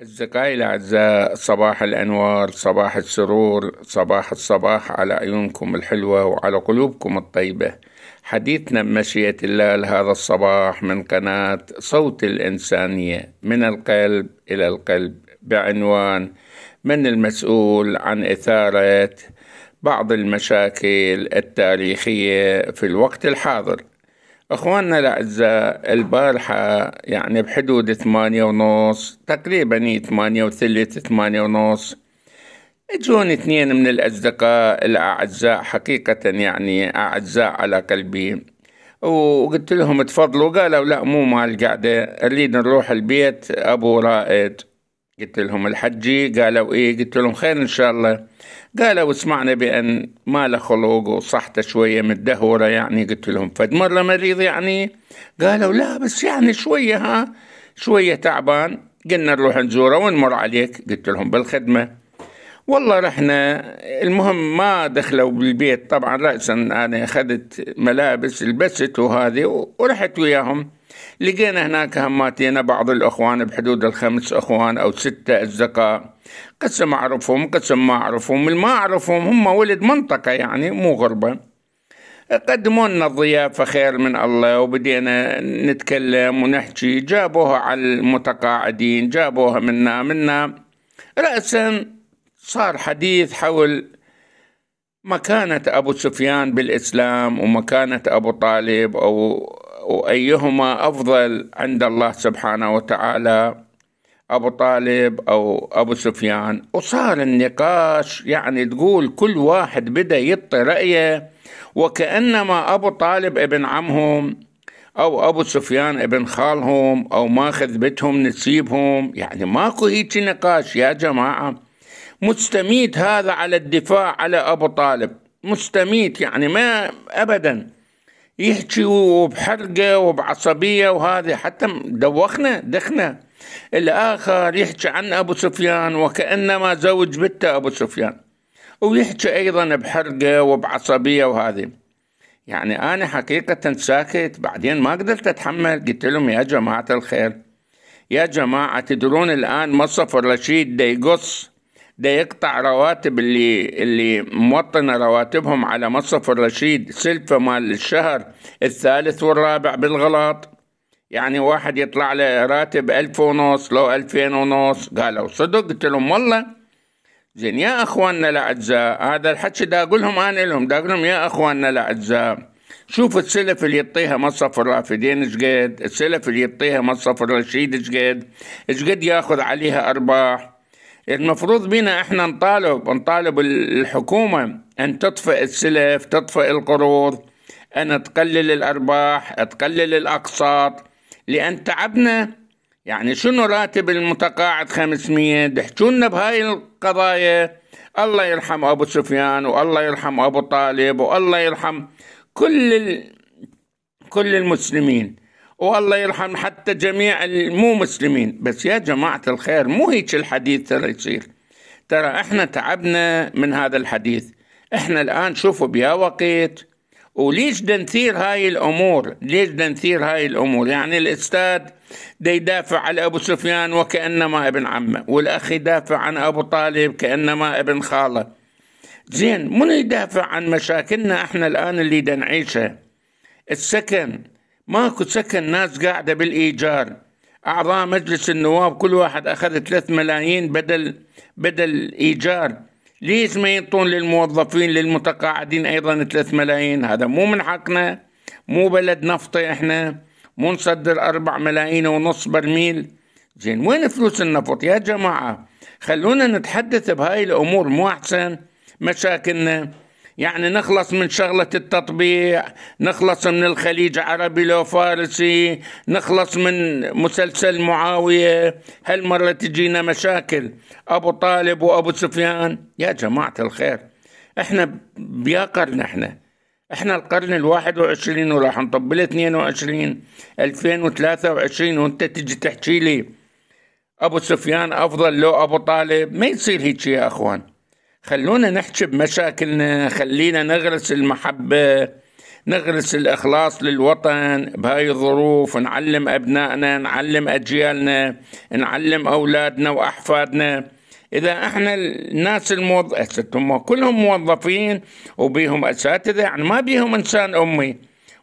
أصدقائي الأعزاء صباح الأنوار صباح السرور صباح الصباح على عيونكم الحلوة وعلى قلوبكم الطيبة حديثنا بمشيئة الله لهذا الصباح من قناة صوت الإنسانية من القلب إلى القلب بعنوان من المسؤول عن إثارة بعض المشاكل التاريخية في الوقت الحاضر اخواننا الاعزاء البارحه يعني بحدود ثمانية ونص تقريبا ثمانية وثلث ثمانية ونص اجون اثنين من الاصدقاء الاعزاء حقيقه يعني اعزاء على قلبي وقلت لهم تفضلوا قالوا لا مو مال قاعده اريد نروح البيت ابو رائد قلت لهم الحجي قالوا ايه قلت لهم خير ان شاء الله قالوا اسمعنا بأن ما له خلق وصحته شوية متدهورة يعني قلت لهم فد مرة مريض يعني قالوا لا بس يعني شوية ها شوية تعبان قلنا نروح نزوره ونمر عليك قلت لهم بالخدمة والله رحنا المهم ما دخلوا بالبيت طبعا رأسا أنا أخذت ملابس لبست وهذه ورحت وياهم لقينا هناك هماتين بعض الأخوان بحدود الخمس أخوان أو ستة أصدقاء قسم أعرفهم قسم ما أعرفهم اللي ما أعرفهم هم ولد منطقة يعني مو غربة قدموا لنا الضيافة خير من الله وبدينا نتكلم ونحكي جابوها على المتقاعدين جابوها منا منا رأسا صار حديث حول مكانة أبو سفيان بالإسلام ومكانة أبو طالب أو وأيهما أفضل عند الله سبحانه وتعالى أبو طالب أو أبو سفيان وصار النقاش يعني تقول كل واحد بدأ يعطي رأيه وكأنما أبو طالب ابن عمهم أو أبو سفيان ابن خالهم أو ماخذ بيتهم نسيبهم يعني ماكو هيك نقاش يا جماعة مستميت هذا على الدفاع على أبو طالب مستميت يعني ما أبداً يحكي وبحرقة وبعصبية وهذا حتى دوخنا دخنا الآخر يحكي عن أبو سفيان وكأنما زوج بنته أبو سفيان ويحكي أيضا بحرقة وبعصبية وهذه يعني أنا حقيقة ساكت بعدين ما قدرت أتحمل قلت لهم يا جماعة الخير يا جماعة تدرون الآن مصطفى الرشيد ديقص يقص ده يقطع رواتب اللي اللي موطنه رواتبهم على مصرف الرشيد سلفه مال الشهر الثالث والرابع بالغلط يعني واحد يطلع له راتب ألف ونص لو ألفين ونص قالوا صدق قلت لهم والله زين يا أخواننا الأعزاء هذا الحكي دا أقول لهم أنا لهم دا أقول لهم يا أخواننا الأعزاء شوف السلف اللي يطيها مصرف الرافدين شقد السلف اللي يطيها مصرف الرشيد شقد شقد ياخذ عليها أرباح المفروض بينا احنا نطالب نطالب الحكومة ان تطفئ السلف تطفئ القروض ان تقلل الارباح تقلل الاقساط لان تعبنا يعني شنو راتب المتقاعد 500 دحجونا بهاي القضايا الله يرحم ابو سفيان والله يرحم ابو طالب والله يرحم كل ال... كل المسلمين والله يرحم حتى جميع المو مسلمين بس يا جماعة الخير مو هيك الحديث ترى يصير ترى احنا تعبنا من هذا الحديث احنا الآن شوفوا بيا وقت وليش دنثير هاي الأمور ليش دنثير هاي الأمور يعني الأستاذ دي يدافع على أبو سفيان وكأنما ابن عمه والأخ يدافع عن أبو طالب كأنما ابن خاله زين من يدافع عن مشاكلنا احنا الآن اللي دنعيشها السكن ماكو سكن ناس قاعدة بالإيجار أعضاء مجلس النواب كل واحد أخذ 3 ملايين بدل بدل إيجار ليش ما ينطون للموظفين للمتقاعدين أيضا 3 ملايين هذا مو من حقنا مو بلد نفطي إحنا مو نصدر 4 ملايين ونص برميل زين وين فلوس النفط يا جماعة خلونا نتحدث بهاي الأمور مو أحسن مشاكلنا يعني نخلص من شغلة التطبيع نخلص من الخليج عربي لو فارسي نخلص من مسلسل معاوية هالمرة تجينا مشاكل أبو طالب وأبو سفيان يا جماعة الخير احنا بيا قرن احنا احنا القرن الواحد وعشرين وراح نطب الفين 22 2023 وانت تجي تحكي لي ابو سفيان افضل لو ابو طالب ما يصير هيك يا اخوان خلونا نحكي بمشاكلنا خلينا نغرس المحبة نغرس الإخلاص للوطن بهاي الظروف نعلم أبنائنا نعلم أجيالنا نعلم أولادنا وأحفادنا إذا إحنا الناس الموظفين كلهم موظفين وبيهم أساتذة يعني ما بيهم إنسان أمي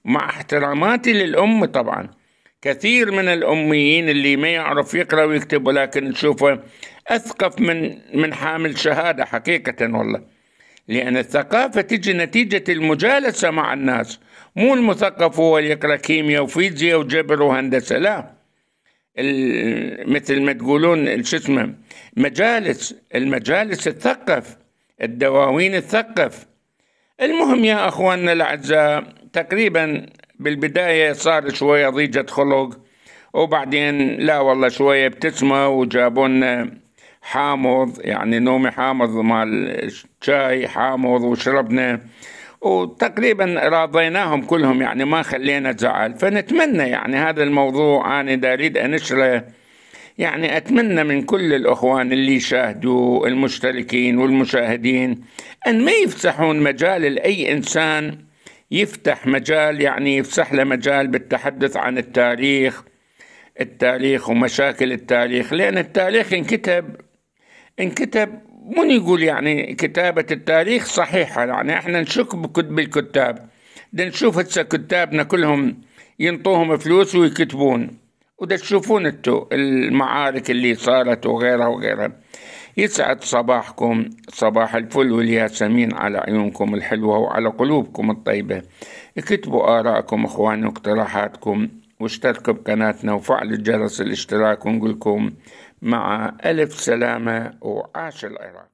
مع احتراماتي للأم طبعاً كثير من الأميين اللي ما يعرف يقرأ ويكتب ولكن نشوفه أثقف من من حامل شهادة حقيقة والله لأن الثقافة تجي نتيجة المجالسة مع الناس مو المثقف هو اللي يقرأ كيمياء وفيزياء وجبر وهندسة لا مثل ما تقولون شو اسمه مجالس المجالس تثقف الدواوين تثقف المهم يا اخواننا الاعزاء تقريبا بالبداية صار شوية ضيجة خلق وبعدين لا والله شوية ابتسمة وجابوا لنا حامض يعني نومي حامض مال الشاي حامض وشربنا وتقريبا راضيناهم كلهم يعني ما خلينا زعل فنتمنى يعني هذا الموضوع أنا أريد أنشره يعني أتمنى من كل الأخوان اللي شاهدوا المشتركين والمشاهدين أن ما يفسحون مجال لأي إنسان يفتح مجال يعني يفسح له مجال بالتحدث عن التاريخ التاريخ ومشاكل التاريخ لأن التاريخ انكتب انكتب من يقول يعني كتابة التاريخ صحيحة يعني احنا نشك بالكتاب دا نشوف هسه كتابنا كلهم ينطوهم فلوس ويكتبون ودا تشوفون انتو المعارك اللي صارت وغيرها وغيرها يسعد صباحكم صباح الفل والياسمين على عيونكم الحلوة وعلى قلوبكم الطيبة اكتبوا آراءكم إخواني واقتراحاتكم واشتركوا بقناتنا وفعلوا الجرس الاشتراك ونقولكم مع ألف سلامة وعاش العراق